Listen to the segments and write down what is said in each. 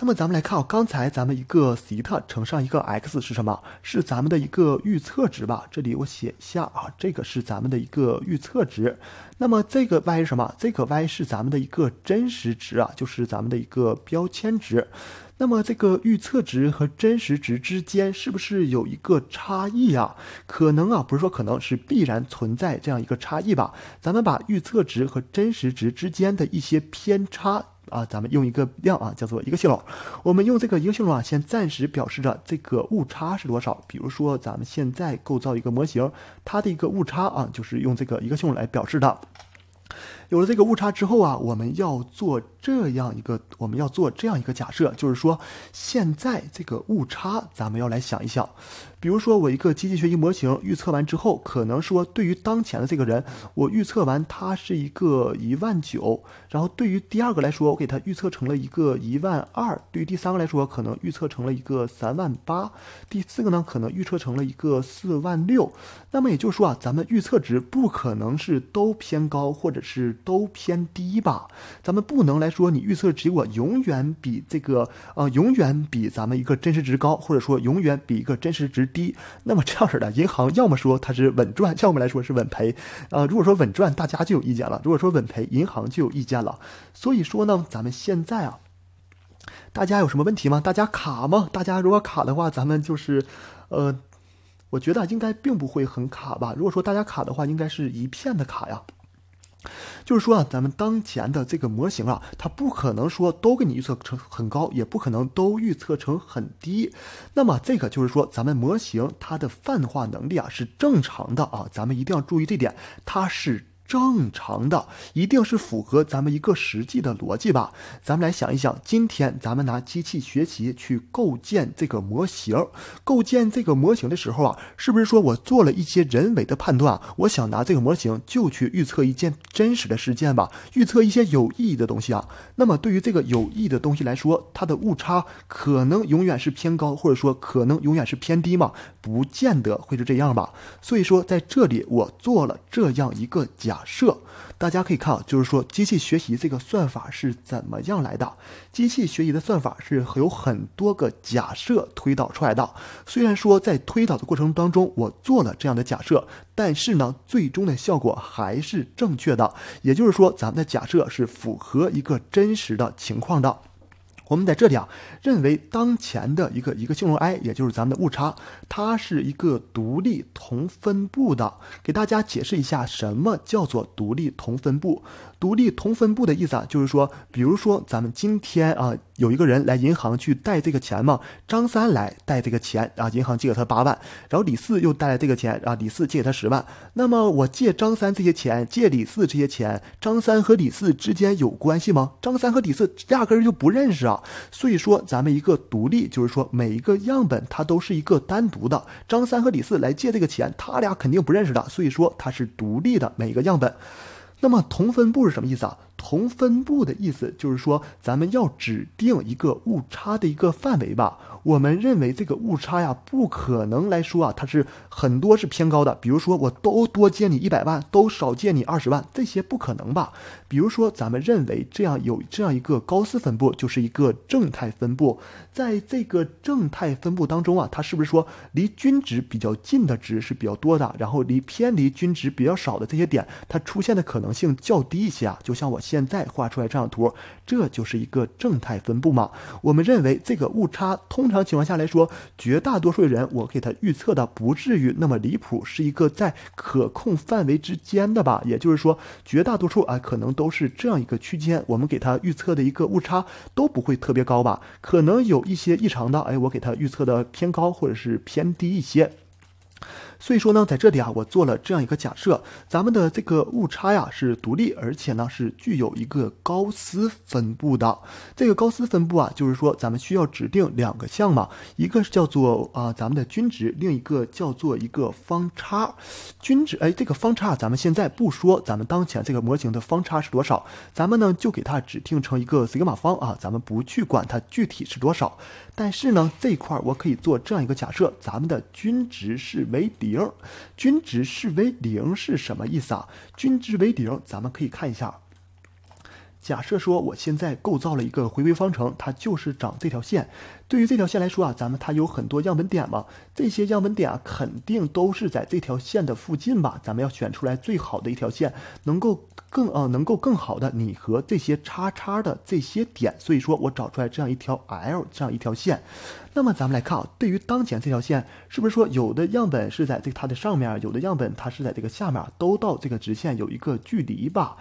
那么咱们来看啊，刚才咱们一个西塔乘上一个 x 是什么？是咱们的一个预测值吧？这里我写一下啊，这个是咱们的一个预测值。那么这个 y 是什么？这个 y 是咱们的一个真实值啊，就是咱们的一个标签值。那么这个预测值和真实值之间是不是有一个差异呀？可能啊，不是说可能是必然存在这样一个差异吧？咱们把预测值和真实值之间的一些偏差。啊，咱们用一个量啊，叫做一个系统，我们用这个一个系统啊，先暂时表示着这个误差是多少。比如说，咱们现在构造一个模型，它的一个误差啊，就是用这个一个系数来表示的。有了这个误差之后啊，我们要做这样一个我们要做这样一个假设，就是说现在这个误差，咱们要来想一想。比如说，我一个机器学习模型预测完之后，可能说对于当前的这个人，我预测完他是一个一万九，然后对于第二个来说，我给他预测成了一个一万二，对于第三个来说，可能预测成了一个三万八，第四个呢，可能预测成了一个四万六。那么也就是说啊，咱们预测值不可能是都偏高，或者是都偏低吧，咱们不能来说你预测结果永远比这个呃永远比咱们一个真实值高，或者说永远比一个真实值低。那么这样式的银行要么说它是稳赚，要么来说是稳赔。啊，如果说稳赚，大家就有意见了；如果说稳赔，银行就有意见了。所以说呢，咱们现在啊，大家有什么问题吗？大家卡吗？大家如果卡的话，咱们就是，呃，我觉得应该并不会很卡吧。如果说大家卡的话，应该是一片的卡呀。就是说啊，咱们当前的这个模型啊，它不可能说都给你预测成很高，也不可能都预测成很低。那么这个就是说，咱们模型它的泛化能力啊是正常的啊，咱们一定要注意这点，它是。正常的一定是符合咱们一个实际的逻辑吧？咱们来想一想，今天咱们拿机器学习去构建这个模型，构建这个模型的时候啊，是不是说我做了一些人为的判断？我想拿这个模型就去预测一件真实的事件吧，预测一些有意义的东西啊。那么对于这个有意义的东西来说，它的误差可能永远是偏高，或者说可能永远是偏低吗？不见得会是这样吧。所以说在这里我做了这样一个假。假设大家可以看就是说机器学习这个算法是怎么样来的。机器学习的算法是有很多个假设推导出来的。虽然说在推导的过程当中，我做了这样的假设，但是呢，最终的效果还是正确的。也就是说，咱们的假设是符合一个真实的情况的。我们在这里啊，认为当前的一个一个信噪 i，也就是咱们的误差，它是一个独立同分布的。给大家解释一下，什么叫做独立同分布？独立同分布的意思啊，就是说，比如说咱们今天啊。有一个人来银行去贷这个钱吗？张三来贷这个钱啊，银行借给他八万，然后李四又贷了这个钱啊，李四借给他十万。那么我借张三这些钱，借李四这些钱，张三和李四之间有关系吗？张三和李四压根儿就不认识啊。所以说咱们一个独立，就是说每一个样本它都是一个单独的。张三和李四来借这个钱，他俩肯定不认识的，所以说它是独立的每一个样本。那么同分布是什么意思啊？同分布的意思就是说，咱们要指定一个误差的一个范围吧。我们认为这个误差呀，不可能来说啊，它是很多是偏高的。比如说，我都多借你一百万，都少借你二十万，这些不可能吧？比如说，咱们认为这样有这样一个高斯分布，就是一个正态分布。在这个正态分布当中啊，它是不是说离均值比较近的值是比较多的，然后离偏离均值比较少的这些点，它出现的可能性较低一些啊？就像我。现在画出来这样图，这就是一个正态分布嘛？我们认为这个误差，通常情况下来说，绝大多数人，我给他预测的不至于那么离谱，是一个在可控范围之间的吧。也就是说，绝大多数啊，可能都是这样一个区间，我们给他预测的一个误差都不会特别高吧。可能有一些异常的哎，我给他预测的偏高或者是偏低一些。所以说呢，在这里啊，我做了这样一个假设，咱们的这个误差呀是独立，而且呢是具有一个高斯分布的。这个高斯分布啊，就是说咱们需要指定两个项嘛，一个是叫做啊咱们的均值，另一个叫做一个方差。均值哎，这个方差咱们现在不说，咱们当前这个模型的方差是多少，咱们呢就给它指定成一个西格玛方啊，咱们不去管它具体是多少。但是呢，这块儿我可以做这样一个假设，咱们的均值是为零，均值是为零是什么意思啊？均值为零，咱们可以看一下。假设说，我现在构造了一个回归方程，它就是长这条线。对于这条线来说啊，咱们它有很多样本点嘛，这些样本点啊，肯定都是在这条线的附近吧。咱们要选出来最好的一条线，能够更呃，能够更好的拟合这些叉叉的这些点。所以说我找出来这样一条 L 这样一条线。那么咱们来看啊，对于当前这条线，是不是说有的样本是在这个它的上面，有的样本它是在这个下面，都到这个直线有一个距离吧？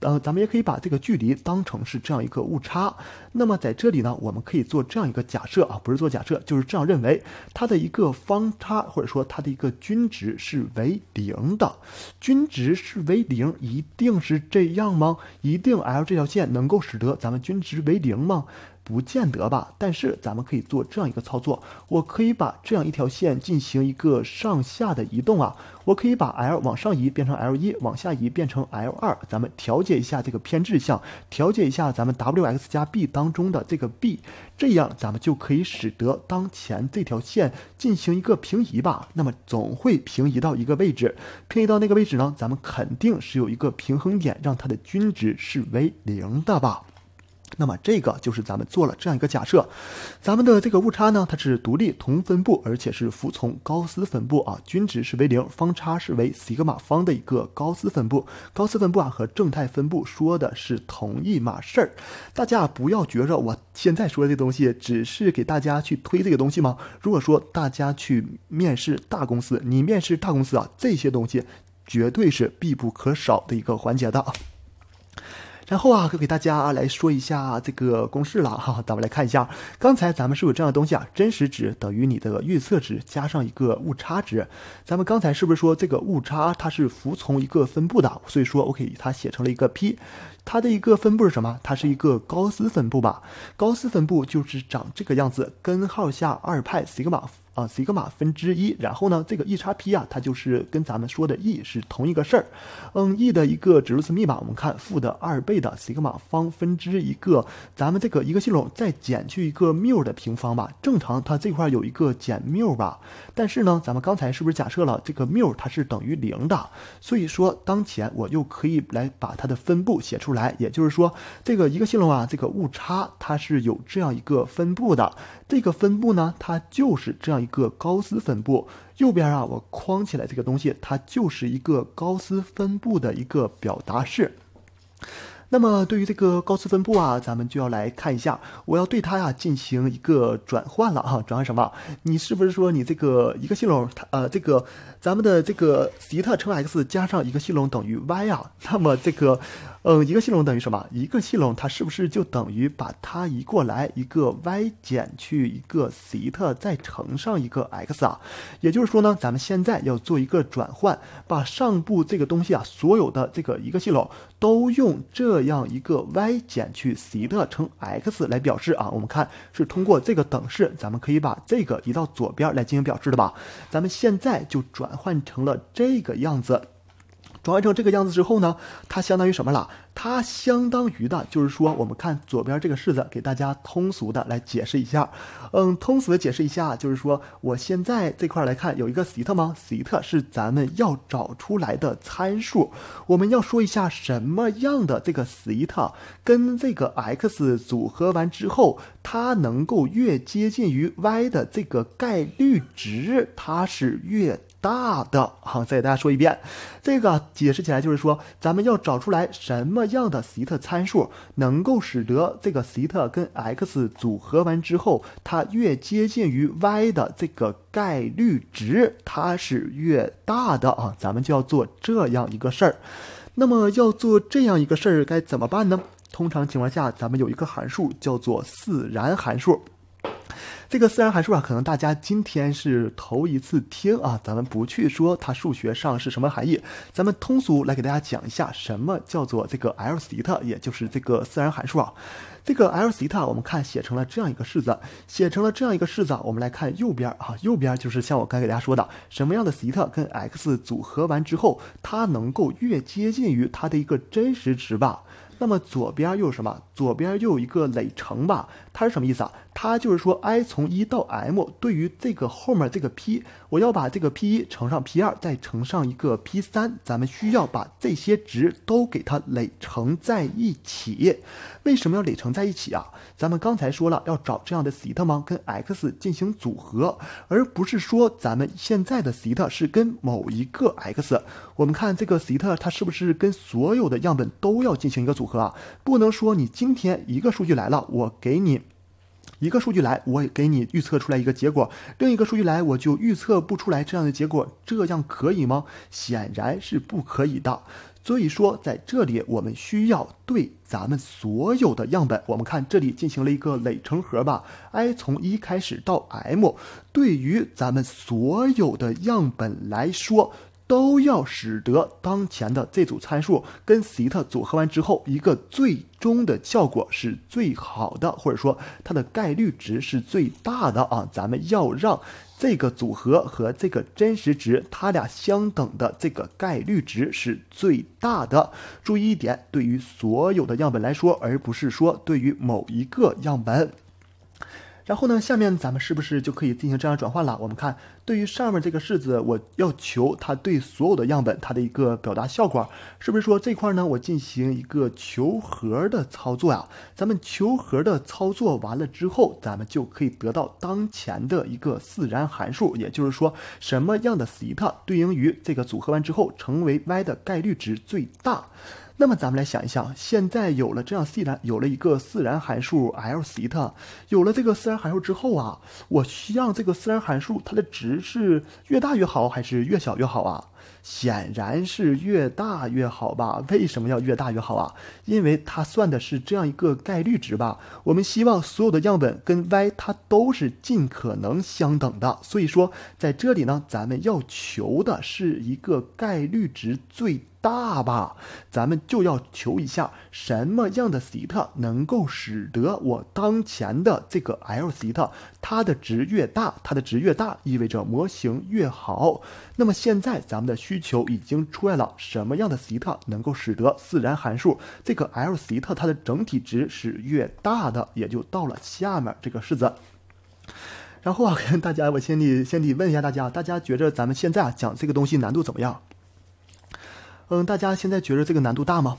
呃，咱们也可以把这个距离当成是这样一个误差。那么在这里呢，我们可以做这样一个假设啊，不是做假设，就是这样认为它的一个方差或者说它的一个均值是为零的。均值是为零，一定是这样吗？一定？L 这条线能够使得咱们均值为零吗？不见得吧。但是咱们可以做这样一个操作，我可以把这样一条线进行一个上下的移动啊，我可以把 L 往上移变成 L 一，往下移变成 L 二，咱们调节。解一下这个偏置项，调节一下咱们 Wx 加 b 当中的这个 b，这样咱们就可以使得当前这条线进行一个平移吧。那么总会平移到一个位置，平移到那个位置呢？咱们肯定是有一个平衡点，让它的均值是为零的吧。那么这个就是咱们做了这样一个假设，咱们的这个误差呢，它是独立同分布，而且是服从高斯分布啊，均值是为零，方差是为西格玛方的一个高斯分布。高斯分布啊和正态分布说的是同一码事儿。大家不要觉着我现在说的这东西只是给大家去推这个东西吗？如果说大家去面试大公司，你面试大公司啊，这些东西绝对是必不可少的一个环节的然后啊，给给大家来说一下这个公式了哈。咱们来看一下，刚才咱们是有这样的东西啊，真实值等于你的预测值加上一个误差值。咱们刚才是不是说这个误差它是服从一个分布的？所以说，我给它写成了一个 P，它的一个分布是什么？它是一个高斯分布吧？高斯分布就是长这个样子，根号下二派西格玛。啊，西格玛分之一，然后呢，这个 E 叉 P 啊，它就是跟咱们说的 E 是同一个事儿。嗯，E 的一个指数次密码，我们看负的二倍的西格玛方分之一个，咱们这个一个系统再减去一个缪的平方吧。正常它这块有一个减缪吧，但是呢，咱们刚才是不是假设了这个缪它是等于零的？所以说当前我又可以来把它的分布写出来，也就是说这个一个系统啊，这个误差它是有这样一个分布的。这个分布呢，它就是这样。一个高斯分布，右边啊，我框起来这个东西，它就是一个高斯分布的一个表达式。那么，对于这个高斯分布啊，咱们就要来看一下，我要对它呀进行一个转换了啊，转换什么？你是不是说你这个一个系统它呃，这个咱们的这个西塔乘 x 加上一个系统等于 y 啊？那么这个。嗯，一个系龙等于什么？一个系龙，它是不是就等于把它移过来，一个 y 减去一个西塔，再乘上一个 x 啊？也就是说呢，咱们现在要做一个转换，把上部这个东西啊，所有的这个一个系龙都用这样一个 y 减去西塔乘 x 来表示啊。我们看，是通过这个等式，咱们可以把这个移到左边来进行表示的吧？咱们现在就转换成了这个样子。转换成这个样子之后呢，它相当于什么了？它相当于的就是说，我们看左边这个式子，给大家通俗的来解释一下。嗯，通俗的解释一下，就是说，我现在这块来看有一个西塔吗？西塔是咱们要找出来的参数。我们要说一下什么样的这个西塔跟这个 x 组合完之后，它能够越接近于 y 的这个概率值，它是越。大的好，再给大家说一遍，这个解释起来就是说，咱们要找出来什么样的西塔参数能够使得这个西塔跟 x 组合完之后，它越接近于 y 的这个概率值，它是越大的啊，咱们就要做这样一个事儿。那么要做这样一个事儿该怎么办呢？通常情况下，咱们有一个函数叫做似然函数。这个自然函数啊，可能大家今天是头一次听啊，咱们不去说它数学上是什么含义，咱们通俗来给大家讲一下，什么叫做这个 L 西塔，也就是这个自然函数啊。这个 L 西塔我们看写成了这样一个式子，写成了这样一个式子，我们来看右边啊，右边就是像我刚才给大家说的，什么样的西塔跟 x 组合完之后，它能够越接近于它的一个真实值吧。那么左边又有什么？左边又有一个累乘吧，它是什么意思啊？它就是说 i 从一到 m，对于这个后面这个 p，我要把这个 p 一乘上 p 二，再乘上一个 p 三，咱们需要把这些值都给它累乘在一起。为什么要累乘在一起啊？咱们刚才说了，要找这样的西塔吗跟 x 进行组合，而不是说咱们现在的西塔是跟某一个 x。我们看这个西塔，它是不是跟所有的样本都要进行一个组？和不能说你今天一个数据来了，我给你一个数据来，我给你预测出来一个结果，另一个数据来我就预测不出来这样的结果，这样可以吗？显然是不可以的。所以说在这里我们需要对咱们所有的样本，我们看这里进行了一个累乘和吧，哎，从一开始到 m，对于咱们所有的样本来说。都要使得当前的这组参数跟 s 特组合完之后，一个最终的效果是最好的，或者说它的概率值是最大的啊。咱们要让这个组合和这个真实值，它俩相等的这个概率值是最大的。注意一点，对于所有的样本来说，而不是说对于某一个样本。然后呢，下面咱们是不是就可以进行这样转换了？我们看。对于上面这个式子，我要求它对所有的样本它的一个表达效果，是不是说这块呢？我进行一个求和的操作啊？咱们求和的操作完了之后，咱们就可以得到当前的一个自然函数，也就是说什么样的西塔对应于这个组合完之后成为 y 的概率值最大？那么咱们来想一想，现在有了这样似然，有了一个自然函数 l 西塔，有了这个自然函数之后啊，我需要这个自然函数它的值。是越大越好还是越小越好啊？显然是越大越好吧？为什么要越大越好啊？因为它算的是这样一个概率值吧。我们希望所有的样本跟 y 它都是尽可能相等的，所以说在这里呢，咱们要求的是一个概率值最大吧。咱们就要求一下什么样的西塔能够使得我当前的这个 l 西塔它的值越大，它的值越大意味着模型越好。那么现在咱们的。需求已经出来了，什么样的西塔能够使得自然函数这个 L 西塔它的整体值是越大的，也就到了下面这个式子。然后啊，跟大家，我先得先得问一下大家，大家觉着咱们现在啊讲这个东西难度怎么样？嗯，大家现在觉着这个难度大吗？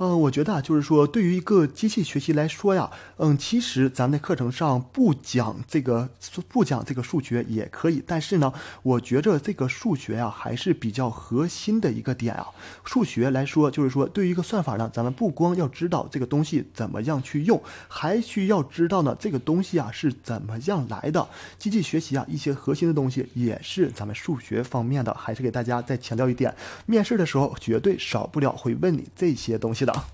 嗯，我觉得啊，就是说，对于一个机器学习来说呀，嗯，其实咱们的课程上不讲这个，不讲这个数学也可以。但是呢，我觉着这个数学呀还是比较核心的一个点啊。数学来说，就是说对于一个算法呢，咱们不光要知道这个东西怎么样去用，还需要知道呢这个东西啊是怎么样来的。机器学习啊一些核心的东西也是咱们数学方面的，还是给大家再强调一点，面试的时候绝对少不了会问你这些东西。だ